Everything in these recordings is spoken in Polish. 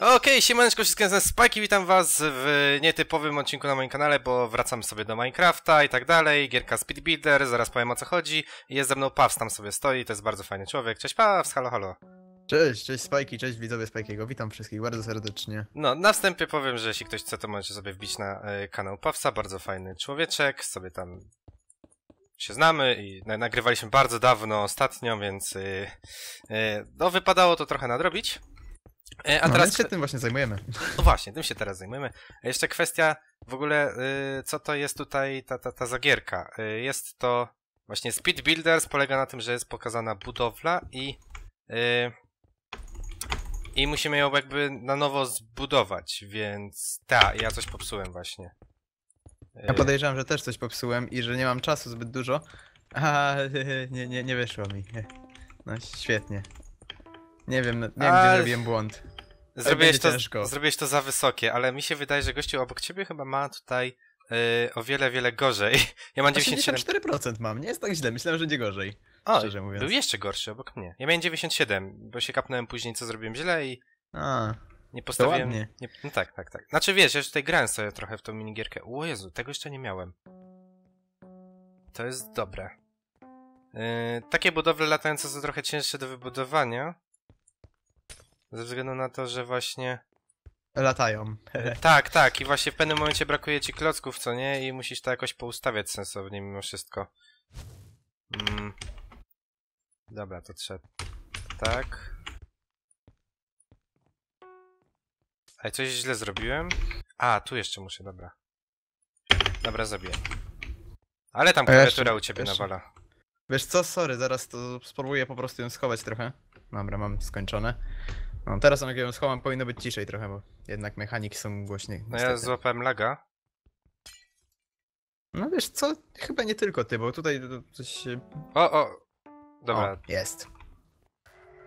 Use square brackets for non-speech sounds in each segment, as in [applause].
Okej, okay, siemaneczko, wszystkim jestem Spike witam was w nietypowym odcinku na moim kanale, bo wracam sobie do Minecrafta i tak dalej, gierka Speed Builder, zaraz powiem o co chodzi. Jest ze mną Paws, tam sobie stoi, to jest bardzo fajny człowiek. Cześć Paws, halo halo. Cześć, cześć Spajki, cześć widzowie Spajkiego, witam wszystkich bardzo serdecznie. No, na wstępie powiem, że jeśli ktoś chce, to możecie sobie wbić na y, kanał Pawsa, bardzo fajny człowieczek, sobie tam się znamy i na nagrywaliśmy bardzo dawno ostatnio, więc y, y, no wypadało to trochę nadrobić. E, a no, teraz się tym właśnie zajmujemy. No właśnie, tym się teraz zajmujemy. A e, jeszcze kwestia w ogóle, e, co to jest tutaj ta, ta, ta zagierka. Jest to właśnie Speed Builders, polega na tym, że jest pokazana budowla i i musimy ją jakby na nowo zbudować, więc ta, ja coś popsułem właśnie. Ja podejrzewam, że też coś popsułem i że nie mam czasu zbyt dużo, [laughs] a nie, nie, nie wyszło mi. No świetnie. Nie wiem, nie wiem, gdzie zrobiłem błąd. Zrobiłeś to, zrobiłeś to za wysokie, ale mi się wydaje, że gościu obok ciebie chyba ma tutaj yy, o wiele, wiele gorzej. [laughs] Ja mam 94% mam, nie jest tak źle, myślałem, że będzie gorzej. O, szczerze mówiąc. był jeszcze gorszy obok mnie. Ja miałem 97, bo się kapnąłem później, co zrobiłem źle i... A, nie postawiłem... Nie, no tak, tak, tak. Znaczy wiesz, ja już tutaj grałem sobie trochę w tą minigierkę. O Jezu, tego jeszcze nie miałem. To jest dobre. Yy, takie budowle latające są trochę cięższe do wybudowania. Ze względu na to, że właśnie... Latają. [laughs] tak, tak. I właśnie w pewnym momencie brakuje ci klocków, co nie? I musisz to jakoś poustawiać sensownie mimo wszystko. Mm. Dobra, to trzeba... Tak. Ale coś źle zrobiłem? A, tu jeszcze muszę, dobra. Dobra, zabiję. Ale tam klawiatura u ciebie nawala. Wiesz co, sorry, zaraz to spróbuję po prostu ją schować trochę. Dobra, mam skończone. No. Teraz jak ją schowam powinno być ciszej trochę, bo jednak mechaniki są głośniej. No ja złapałem laga. No wiesz co, chyba nie tylko ty, bo tutaj coś... O, o! Dobra. O, jest.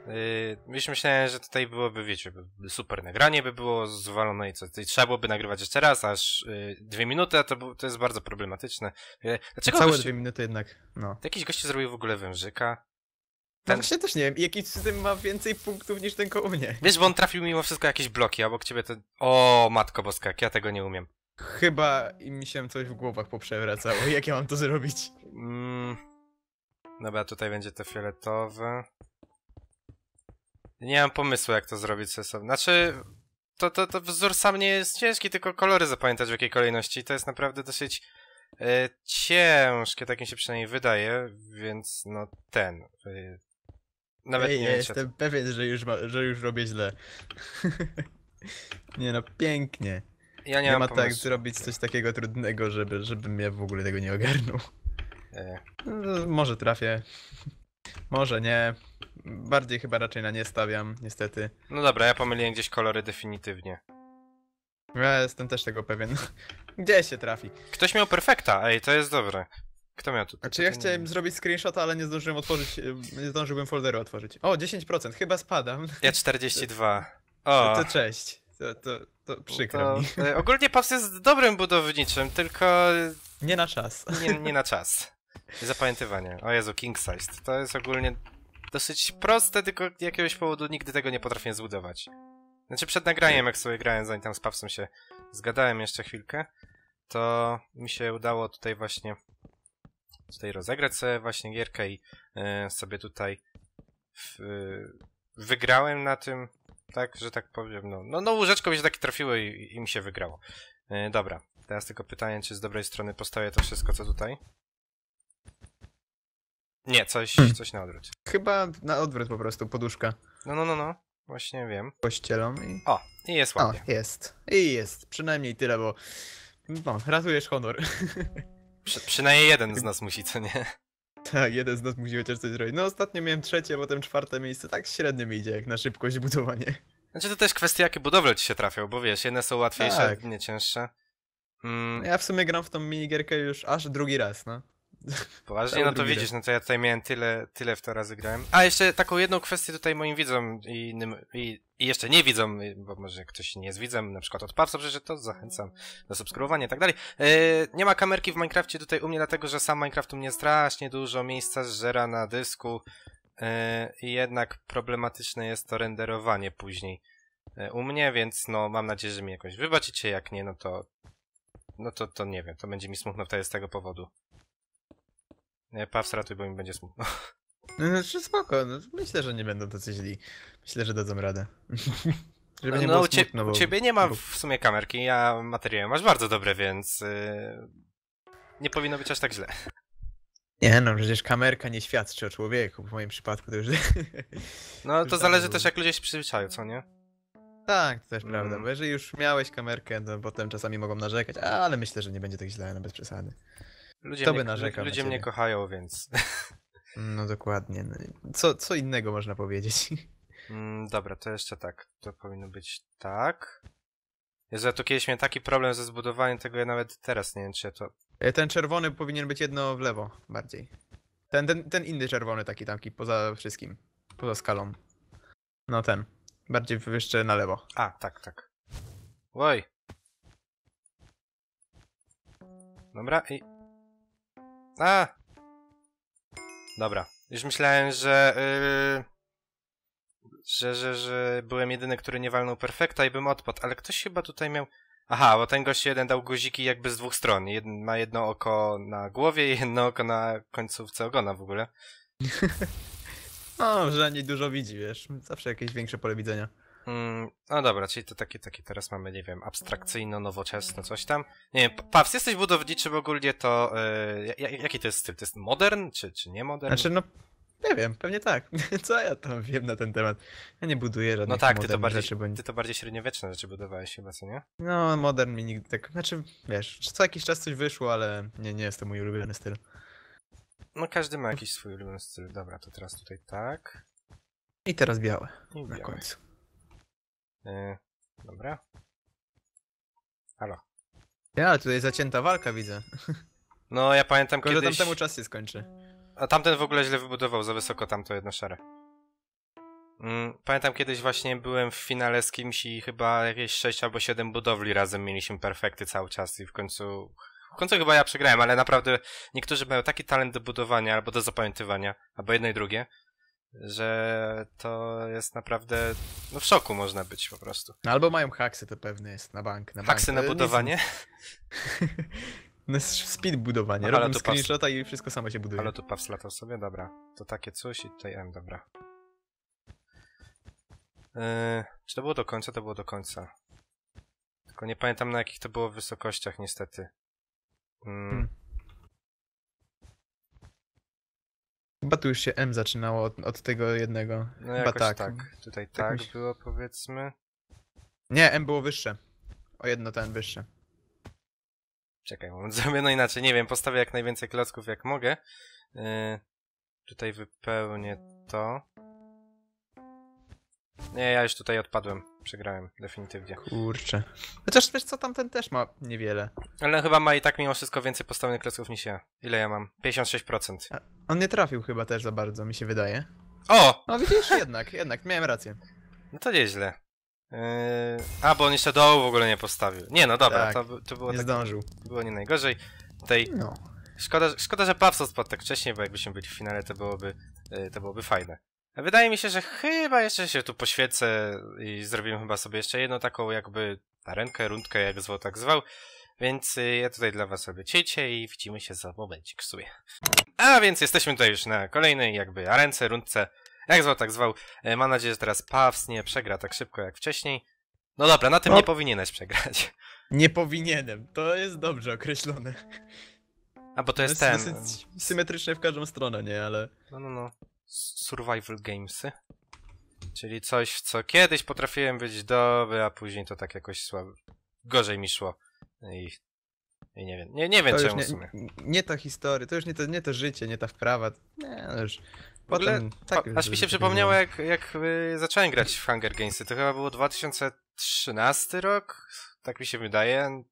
Yy, myślałem, że tutaj byłoby, wiecie, super nagranie by było zwalone i co. Tutaj trzeba byłoby nagrywać jeszcze raz, aż yy, dwie minuty, a to, to jest bardzo problematyczne. Yy, dlaczego Całe gości... dwie minuty jednak, no. Jakiś gość zrobił w ogóle wężyka. Ten... ja też nie wiem, jaki system ma więcej punktów niż ten koło mnie. Wiesz, bo on trafił mimo wszystko jakieś bloki, a obok ciebie to... O, matko boska, jak ja tego nie umiem. Chyba mi się coś w głowach poprzewracało, jak ja mam to zrobić? Mm. Dobra, tutaj będzie to fioletowe. Nie mam pomysłu, jak to zrobić sobie. Znaczy, to, to, to wzór sam nie jest ciężki, tylko kolory zapamiętać w jakiej kolejności. To jest naprawdę dosyć y, ciężkie, tak mi się przynajmniej wydaje, więc no ten. Y, nawet Ej, nie ja jestem pewien, że już, ma, że już robię źle. [laughs] nie no, pięknie. Ja nie, nie mam ma tak pomysłu. tak zrobić coś takiego trudnego, żeby, żebym ja w ogóle tego nie ogarnął. E. No, może trafię. Może nie. Bardziej chyba raczej na nie stawiam, niestety. No dobra, ja pomyliłem gdzieś kolory definitywnie. Ja jestem też tego pewien. [laughs] Gdzie się trafi? Ktoś miał perfekta, ej, to jest dobre. Kto miał tu? Znaczy ja chciałem zrobić screenshot, ale nie zdążyłem otworzyć, nie zdążyłem folderu otworzyć. O, 10%, chyba spadam. Ja 42. [laughs] O. To, to cześć. To, to, to przykro to, mi. E, ogólnie Paps jest dobrym budowniczym, tylko... Nie na czas. Nie, nie na czas. Zapamiętywanie. O Jezu, king size. To jest ogólnie dosyć proste, tylko jakiegoś powodu nigdy tego nie potrafię zbudować. Znaczy przed nagraniem, jak sobie grałem, zanim tam z Pawsem się zgadałem jeszcze chwilkę, to mi się udało tutaj właśnie tutaj rozegrać sobie właśnie gierkę i e, sobie tutaj w, e, wygrałem na tym, tak, że tak powiem, no, no, no łóżeczko mi się takie trafiło i, i mi się wygrało. E, dobra, teraz tylko pytanie, czy z dobrej strony postawię to wszystko, co tutaj? Nie, coś, hmm. coś na odwrót. Chyba na odwrót po prostu, poduszka. No, no, no, no. Właśnie wiem. Pościelą i... O, i jest ładnie. O, jest. I jest. Przynajmniej tyle, bo... No, ratujesz honor. [laughs] Przy, przynajmniej jeden z nas musi, co nie? Tak, jeden z nas musi chociaż coś zrobić. No ostatnio miałem trzecie, potem czwarte miejsce. Tak średnio mi idzie, jak na szybkość budowanie. Znaczy to też kwestia, jakie budowle ci się trafią, bo wiesz, jedne są łatwiejsze, tak. inne cięższe. Mm. No, ja w sumie gram w tą minigierkę już aż drugi raz, no. Poważnie, no to widzisz, no to ja tutaj miałem tyle, tyle w to razy grałem. A jeszcze taką jedną kwestię tutaj moim widzom i innym, i, i jeszcze nie widzom, bo może ktoś nie jest widzem, na przykład od Pawsa, że to zachęcam do subskrybowania i tak dalej. E, nie ma kamerki w Minecrafcie tutaj u mnie, dlatego że sam Minecraft u mnie strasznie dużo miejsca zżera na dysku e, i jednak problematyczne jest to renderowanie później e, u mnie, więc no mam nadzieję, że mi jakoś wybaczycie, jak nie, no to no to, to nie wiem, to będzie mi smutno wtedy z tego powodu. Nie, Paw ratuj, bo mi będzie smutno. [laughs] No, znaczy spoko, no, myślę, że nie będą tacy źli. Myślę, że dadzą radę. [laughs] Żeby no, nie no, smutno, bo... ciebie nie ma w sumie kamerki, a materiały masz bardzo dobre, więc y, nie powinno być aż tak źle. Nie no, przecież kamerka nie świadczy o człowieku, w moim przypadku to już... [laughs] No to zależy też jak ludzie się przyzwyczają, co nie? Tak, to też mm. prawda, bo jeżeli już miałeś kamerkę, to potem czasami mogą narzekać, ale myślę, że nie będzie tak źle, no bez przesady. Ludzie to by Ludzie na mnie kochają, więc. [laughs] No dokładnie. No, co, co innego można powiedzieć? [laughs] Mm, dobra, to jeszcze tak. To powinno być tak. Jezu, ja tu kiedyś miałem taki problem ze zbudowaniem tego, ja nawet teraz nie wiem, czy to... E, ten czerwony powinien być jedno w lewo bardziej. Ten, ten, ten inny czerwony taki tamki, poza wszystkim. Poza skalą. No ten. Bardziej jeszcze na lewo. A, tak, tak. Łoj. Dobra, i a! Dobra. Już myślałem, że... Yy, że, że, że byłem jedyny, który nie walnął perfekta i bym odpadł, ale ktoś chyba tutaj miał... Aha, bo ten gość jeden dał guziki jakby z dwóch stron. Jed ma jedno oko na głowie i jedno oko na końcówce ogona w ogóle. no, [laughs] że nie dużo widzi, wiesz. Zawsze jakieś większe pole widzenia. Mm, no dobra, czyli to takie, takie teraz mamy, nie wiem, abstrakcyjno-nowoczesne, coś tam. Nie wiem, Paws, jesteś budowniczym ogólnie, to e, jaki to jest styl? To jest modern, czy, czy nie modern? Znaczy, no, nie wiem, pewnie tak. [laughs] Co ja tam wiem na ten temat? Ja nie buduję żadnych No tak, ty to, bardziej, rzeczy, bo... ty to bardziej średniowieczne rzeczy budowałeś chyba, co nie? No, modern mi nigdy tak, znaczy, wiesz, co jakiś czas coś wyszło, ale nie, nie jest to mój ulubiony styl. No każdy ma jakiś swój ulubiony styl. Dobra, to teraz tutaj tak. I teraz białe. I białe. na końcu. Yy, dobra. Halo. Ja, tutaj zacięta walka widzę. [laughs] No, ja pamiętam Tylko, kiedyś... że tamtemu czas się skończy. A tamten w ogóle źle wybudował, za wysoko tamto jedno szare. Mm, pamiętam kiedyś właśnie byłem w finale z kimś i chyba jakieś 6 albo 7 budowli razem mieliśmy perfekty cały czas i w końcu... W końcu chyba ja przegrałem, ale naprawdę niektórzy mają taki talent do budowania albo do zapamiętywania, albo jedno i drugie, że to jest naprawdę, no w szoku można być po prostu. No albo mają haksy, to pewnie jest na bank. Na haksy bank. na budowanie? [laughs] no speed budowanie, no, to screenshota i wszystko samo się buduje. Ale tu Paws to sobie, dobra. To takie coś i tutaj M, dobra. Yy, czy to było do końca? To było do końca. Tylko nie pamiętam na jakich to było wysokościach niestety. Mm. Hmm. Chyba tu już się M zaczynało od, od tego jednego. No Chyba jakoś tak. tak. Tutaj tak, tak było powiedzmy. Nie, M było wyższe. O jedno ten wyższe. Czekaj, moment, [laughs] zrobię no inaczej. Nie wiem, postawię jak najwięcej klocków jak mogę. Yy, tutaj wypełnię to. Nie, ja już tutaj odpadłem. Przegrałem, definitywnie. Kurczę. Chociaż wiesz co, tamten też ma niewiele. Ale chyba ma i tak mimo wszystko więcej postawionych klocków niż ja. Ile ja mam? 56%. A on nie trafił chyba też za bardzo, mi się wydaje. O! No widzisz, [laughs] jednak, jednak, miałem rację. No to nieźle. Yy... A, bo on jeszcze dołu w ogóle nie postawił. Nie, no dobra, tak, to, to było nie tak... zdążył. Było nie najgorzej. tej. No. Szkoda, szkoda, że Pawso spadł tak wcześniej, bo jakbyśmy byli w finale, to byłoby, yy, to byłoby fajne. Wydaje mi się, że chyba jeszcze się tu poświecę i zrobimy chyba sobie jeszcze jedną taką jakby rękę, rundkę, jak zwał, tak zwał. Więc y, ja tutaj dla was robię i widzimy się za momencik w sumie. A więc jesteśmy tutaj już na kolejnej jakby arence, rundce, jak zwał, tak zwał. Y, mam nadzieję, że teraz Paws nie przegra tak szybko jak wcześniej. No dobra, na tym no. nie powinieneś przegrać. [laughs] Nie powinienem, to jest dobrze określone. A bo to jest, to jest ten... Symetryczne w każdą stronę, nie, ale... No, no, no survival gamesy. Czyli coś, w co kiedyś potrafiłem być dobry, a później to tak jakoś słabo. Gorzej mi szło. I, i nie wiem, nie, nie wiem to czemu nie, w sumie. Nie, nie ta historia, to już nie to, nie to życie, nie ta wprawa. Nie, no już. Potem, tak, aż mi się przypomniało, jak, jak y, zacząłem grać w Hunger Gamesy. To chyba było 2013 rok, tak mi się wydaje.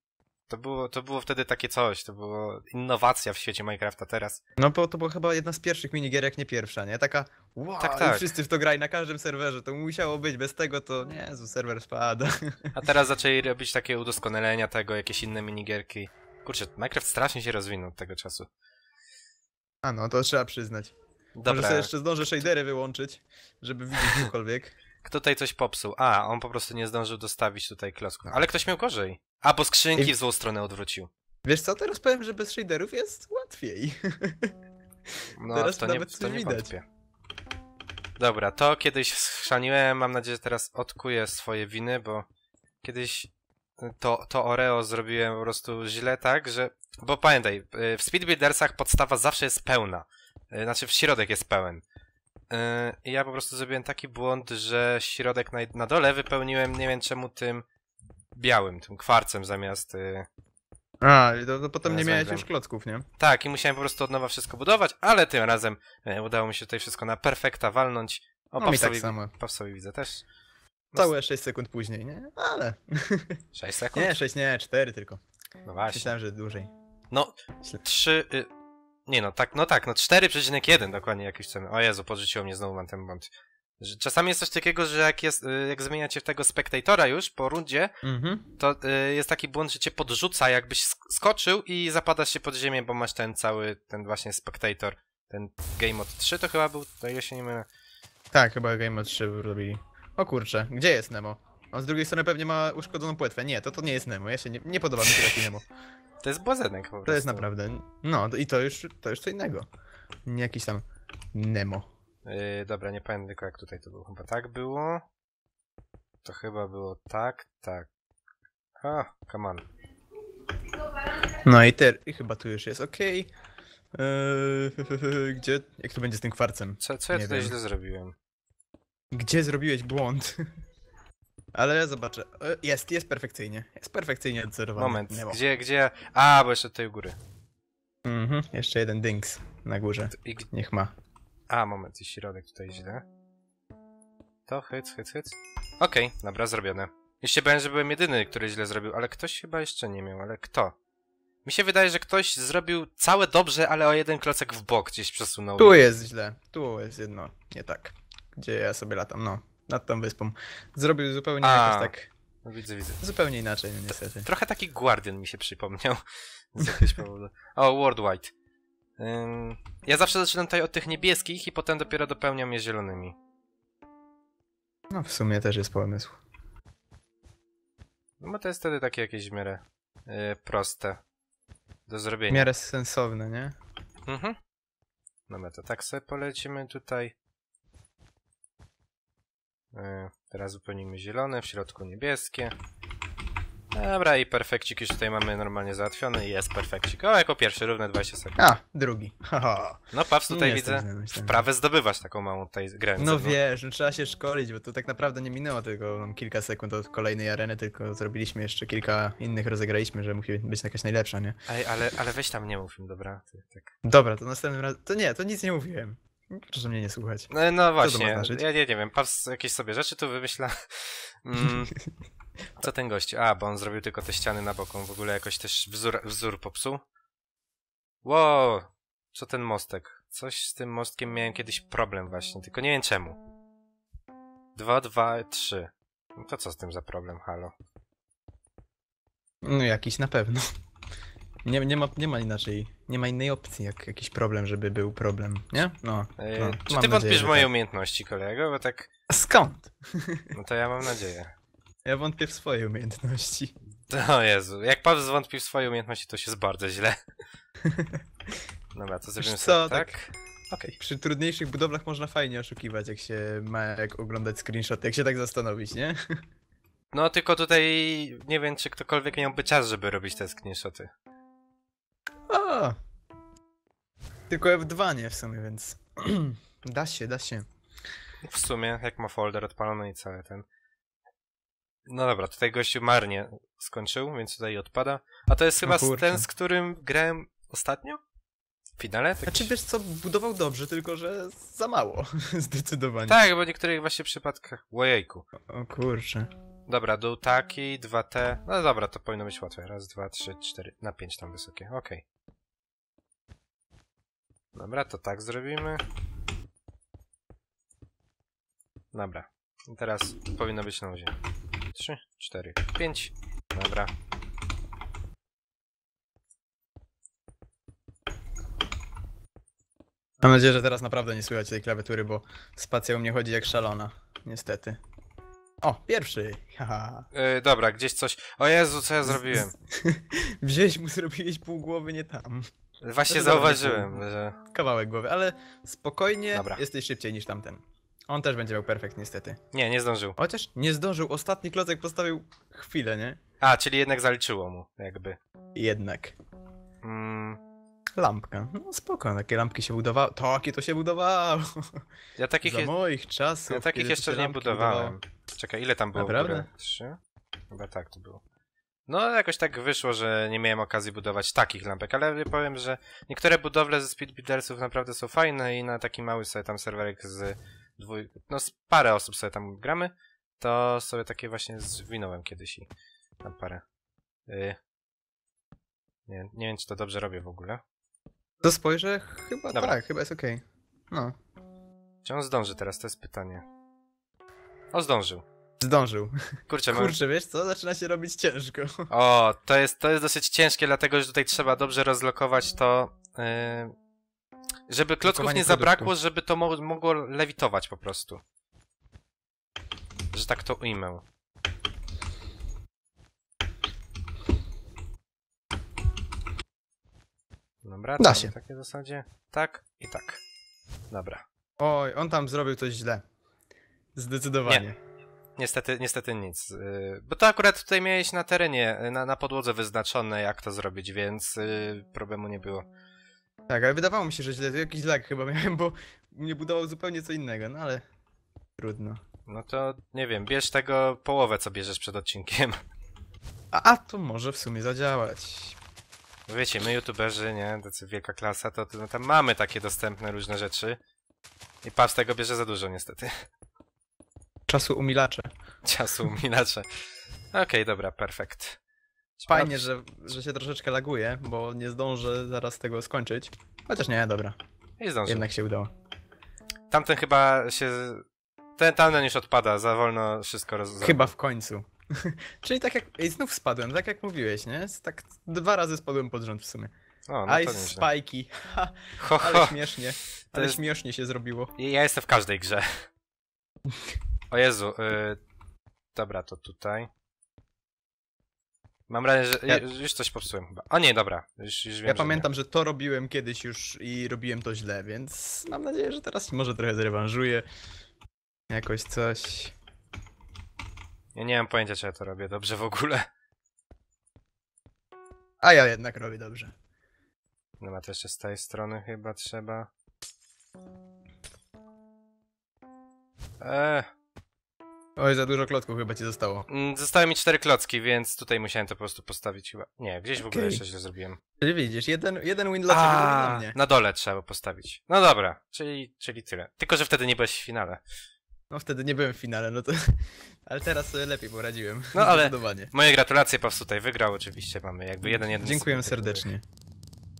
To było, to było wtedy takie coś, to była innowacja w świecie Minecrafta teraz. No bo to była chyba jedna z pierwszych minigier, jak nie pierwsza, nie? Taka, wow, tak, tak. wszyscy w to graj na każdym serwerze, to musiało być, bez tego to, nie, serwer spada. [laughs] A teraz zaczęli robić takie udoskonalenia tego, jakieś inne minigierki. Kurczę, Minecraft strasznie się rozwinął od tego czasu. A no, to trzeba przyznać. Dobra. Może sobie jeszcze zdążę shadery wyłączyć, żeby widzieć [laughs] cokolwiek. Kto tutaj coś popsuł? A, on po prostu nie zdążył dostawić tutaj klocków. Ale ktoś miał gorzej. A po skrzynki I... w złą stronę odwrócił. Wiesz co, teraz powiem, że bez shaderów jest łatwiej. [laughs] No, teraz to nawet nie, to nie widać. Wątpię. Dobra, to kiedyś schrzaniłem, mam nadzieję, że teraz odkuję swoje winy, bo kiedyś to, to Oreo zrobiłem po prostu źle tak, że... Bo pamiętaj, y, w Speedbuildersach podstawa zawsze jest pełna. Y, znaczy, w środek jest pełen. Y, I ja po prostu zrobiłem taki błąd, że środek na dole wypełniłem, nie wiem czemu, tym białym, tym kwarcem zamiast... Y, A, i to, to potem nie miałeś już klocków, nie? Tak, i musiałem po prostu od nowa wszystko budować, ale tym razem e, udało mi się tutaj wszystko na perfekta walnąć. O, no Pawsowi, mi tak samo. Pawsowi widzę też. No, Całe 6 sekund później, nie? Ale... 6 [laughs] sekund? Nie, 6 nie, 4 tylko. No właśnie. Myślałem, że dłużej. No, 3... Y nie no, tak, no tak, no 4,1 dokładnie jakieś ten. O Jezu, podrzuciło mnie znowu mam ten błąd czasami jest coś takiego, że jak, jest, y, jak zmieniacie tego spektatora już po rundzie, mm-hmm. to y, jest taki błąd, że cię podrzuca, jakbyś skoczył i zapadasz się pod ziemię, bo masz ten cały, ten właśnie spektator. Ten Game od 3 to chyba był, to ja się nie mylę. Tak, chyba Game od 3 robili. O kurczę, gdzie jest Nemo? On z drugiej strony pewnie ma uszkodzoną płetwę. Nie, to, to nie jest Nemo, ja się nie, nie podoba mi się taki Nemo. To jest błazenek po prostu. To jest naprawdę, no i to już, to już co innego. Nie jakiś tam Nemo. Yy, dobra, nie pamiętam tylko jak tutaj to było. Chyba tak było. To chyba było tak, tak. A, come on. No i, ter i chyba tu już jest ok. Yy, [laughs] gdzie? Jak to będzie z tym kwarcem? Co, co ja nie tutaj wiem. źle zrobiłem? Gdzie zrobiłeś błąd? [laughs] Ale ja zobaczę. Yy, jest, jest perfekcyjnie. Jest perfekcyjnie odzerowany. Moment, Nemo. gdzie, gdzie? A, bo jeszcze tutaj u góry. Mhm, jeszcze jeden dings na górze. Niech ma. A, moment, i środek tutaj źle. To hyc, hyc, hyc. Okej, okay, dobra, zrobione. Już się bałem, że byłem jedyny, który źle zrobił, ale ktoś chyba jeszcze nie miał, ale kto? Mi się wydaje, że ktoś zrobił całe dobrze, ale o jeden klocek w bok gdzieś przesunął. Tu jest źle, tu jest jedno, nie tak. Gdzie ja sobie latam, no, nad tą wyspą. Zrobił zupełnie A. jakoś tak no widzę, widzę. Zupełnie inaczej, no niestety. T trochę taki Guardian mi się przypomniał. [laughs] Z jakiegoś powodu. O, Worldwide. Ja zawsze zaczynam tutaj od tych niebieskich i potem dopiero dopełniam je zielonymi. No w sumie też jest pomysł. No bo to jest wtedy takie jakieś w miarę yy, proste do zrobienia. W miarę sensowne, nie? Mhm. No to tak sobie polecimy tutaj. Yy, teraz wypełnimy zielone, w środku niebieskie. Dobra, i perfekcik już tutaj mamy normalnie załatwiony i jest perfekcik. O, jako pierwszy, równe 20 sekund. A, drugi. [laughs] No, Paws tutaj widzę, w źle, wprawę zdobywasz taką małą tutaj grę. No, no wiesz, no, trzeba się szkolić, bo tu tak naprawdę nie minęło tylko kilka sekund od kolejnej areny, tylko zrobiliśmy jeszcze kilka innych, rozegraliśmy, że musi być jakaś najlepsza, nie? Ej, ale, ale weź tam nie mów im, dobra? Ty, tak. Dobra, to następnym razem... To nie, to nic nie mówiłem. Proszę mnie nie słuchać. E, no, no właśnie, ja nie, nie wiem, Paws jakieś sobie rzeczy tu wymyśla. Mm, [laughs] Co ten gość? A, bo on zrobił tylko te ściany na boku. W ogóle jakoś też wzór, wzór popsuł. Wow! Co ten mostek? Coś z tym mostkiem miałem kiedyś problem właśnie, tylko nie wiem czemu. 2, 2, 3. No to co z tym za problem, halo? No jakiś na pewno. Nie, nie, ma, nie ma inaczej, nie ma innej opcji jak jakiś problem, żeby był problem, nie? No. no czy ty wątpisz w moje tak. umiejętności, kolego? Bo tak... skąd? No to ja mam nadzieję. Ja wątpię w swoje umiejętności. No Jezu, jak Paweł zwątpi w swoje umiejętności, to się jest bardzo źle. [laughs] Dobra, to zrobimy sobie tak. tak. Przy trudniejszych budowlach można fajnie oszukiwać, jak się ma jak oglądać screenshot, jak się tak zastanowić, nie? [laughs] No tylko tutaj nie wiem, czy ktokolwiek miałby czas, żeby robić te screenshoty. O, Tylko F2 nie w sumie, więc... [clears throat] da się, da się. W sumie, jak ma folder odpalony i cały ten. No dobra, tutaj gościu marnie skończył, więc tutaj odpada. A to jest no chyba no ten, z którym grałem ostatnio? W finale? Tak znaczy wiesz co, budował dobrze, tylko że za mało, [laughs] zdecydowanie. Tak, bo w niektórych właśnie przypadkach, łojejku. O, o kurczę. Dobra, dół taki, 2T, no dobra, to powinno być łatwe. Raz, dwa, trzy, cztery, na pięć tam wysokie, okej. Okay. Dobra, to tak zrobimy. Dobra, teraz powinno być na ziemi trzy, cztery, pięć. Dobra. Mam nadzieję, że teraz naprawdę nie słychać tej klawiatury, bo spacja u mnie chodzi jak szalona. Niestety. O, pierwszy! Haha. Yy, dobra, gdzieś coś. O Jezu, co ja zrobiłem? [laughs] Wziąłeś mu, zrobiłeś pół głowy nie tam. Właśnie zauważyłem, że... Kawałek głowy, ale spokojnie Dobra. jesteś szybciej niż tamten. On też będzie miał perfekt niestety. Nie, nie zdążył. Chociaż nie zdążył, ostatni klocek postawił chwilę, nie? A, czyli jednak zaliczyło mu, jakby. Jednak. Mm. Lampka. No spoko, takie lampki się budowało. Takie to się budowało! Ja takich... [laughs] Za je... moich czasów. Ja takich jeszcze nie budowałem. Czekaj, ile tam było? Naprawdę? Trzy? Chyba tak to było. No, jakoś tak wyszło, że nie miałem okazji budować takich lampek, ale powiem, że niektóre budowle ze Speedbuildersów naprawdę są fajne i na taki mały sobie tam serwerek z dwój... no parę osób sobie tam gramy, to sobie takie właśnie zwinąłem kiedyś i tam parę. Yy. Nie, nie wiem, czy to dobrze robię w ogóle. To spojrzę? Chyba Dobra. tak, chyba jest okej. Okay. No. Czy on zdąży teraz? To jest pytanie. O, zdążył. Zdążył. Kurczę, Kurczę, mam... wiesz co? Zaczyna się robić ciężko. O, to jest, to jest dosyć ciężkie, dlatego że tutaj trzeba dobrze rozlokować to... Yy żeby klocków nie produktu. zabrakło, żeby to mo mogło lewitować po prostu. Że tak to ujmę. Dobra, da się. takie zasadzie. Tak i tak. Dobra. Oj, on tam zrobił coś źle. Zdecydowanie. Nie. Niestety, niestety nic. Y, bo to akurat tutaj miałeś na terenie, na, na podłodze wyznaczone, jak to zrobić, więc y, problemu nie było. Tak, ale wydawało mi się, że źle, jakiś lag chyba miałem, bo mnie budował zupełnie co innego, no ale trudno. No to nie wiem, bierz tego połowę, co bierzesz przed odcinkiem. A, a to może w sumie zadziałać. Wiecie, my youtuberzy, nie, tacy wielka klasa, to, to no, tam mamy takie dostępne różne rzeczy. I pas tego bierze za dużo niestety. Czasu umilacze. Czasu umilacze. Okej, okay, dobra, perfekt. Fajnie, że, że się troszeczkę laguje, bo nie zdążę zaraz tego skończyć. Chociaż nie, dobra. Nie zdążę. Jednak się udało. Tamten chyba się... Ten tamten już odpada, za wolno wszystko rozwiązał. Chyba w końcu. [laughs] Czyli tak jak... I znów spadłem, tak jak mówiłeś, nie? Tak dwa razy spadłem pod rząd w sumie. O, no Ice Spike'i. [laughs] Ha, ho, ho. Ale śmiesznie. Ale jest... śmiesznie się zrobiło. Ja jestem w każdej grze. [laughs] O Jezu. Y, dobra, to tutaj. Mam wrażenie, że ja... już coś popsułem chyba. A nie, dobra. Już, już wiem, ja pamiętam, że to robiłem kiedyś już i robiłem to źle, więc mam nadzieję, że teraz może trochę zrewanżuję. Jakoś coś. Ja nie mam pojęcia, czy ja to robię dobrze w ogóle. A ja jednak robię dobrze. No ma to jeszcze z tej strony chyba trzeba. Eee. Oj, za dużo klocków chyba ci zostało. Mm, zostały mi cztery klocki, więc tutaj musiałem to po prostu postawić chyba. Nie, gdzieś w ogóle Okej. jeszcze się zrobiłem. Czyli widzisz, jeden, jeden win dla ciebie, na mnie. na dole trzeba było postawić. No dobra, czyli, czyli tyle. Tylko, że wtedy nie byłeś w finale. No wtedy nie byłem w finale, no to... [laughs] Ale teraz sobie lepiej poradziłem. No ale- [laughs] Moje gratulacje, Paws tutaj wygrał oczywiście, mamy jakby jeden jeden. Dziękuję serdecznie.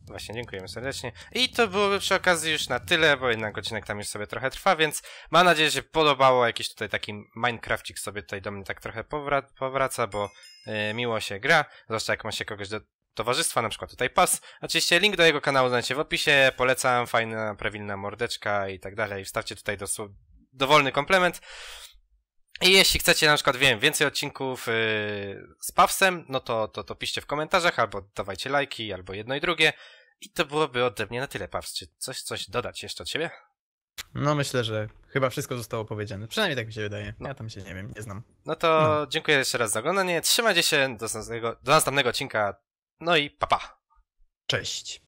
Właśnie, dziękujemy serdecznie. I to byłoby przy okazji już na tyle, bo jednak odcinek tam już sobie trochę trwa, więc mam nadzieję, że się podobało. Jakiś tutaj taki Minecraftik sobie tutaj do mnie tak trochę powra powraca, bo yy, miło się gra. Zwłaszcza jak ma się kogoś do towarzystwa, na przykład tutaj PAS. Oczywiście link do jego kanału znajdziecie w opisie. Polecam, fajna, prawilna mordeczka i tak dalej. Wstawcie tutaj dowolny komplement. I jeśli chcecie na przykład, wiem, więcej odcinków yy, z Pawsem, no to, to, to piszcie w komentarzach, albo dawajcie lajki, albo jedno i drugie. I to byłoby ode mnie na tyle, Paws. Czy coś, coś dodać jeszcze od siebie? No myślę, że chyba wszystko zostało powiedziane. Przynajmniej tak mi się wydaje. No. Ja tam się nie wiem, nie znam. No to no. dziękuję jeszcze raz za oglądanie. Trzymajcie się do następnego, do następnego odcinka. No i papa. Pa. Cześć.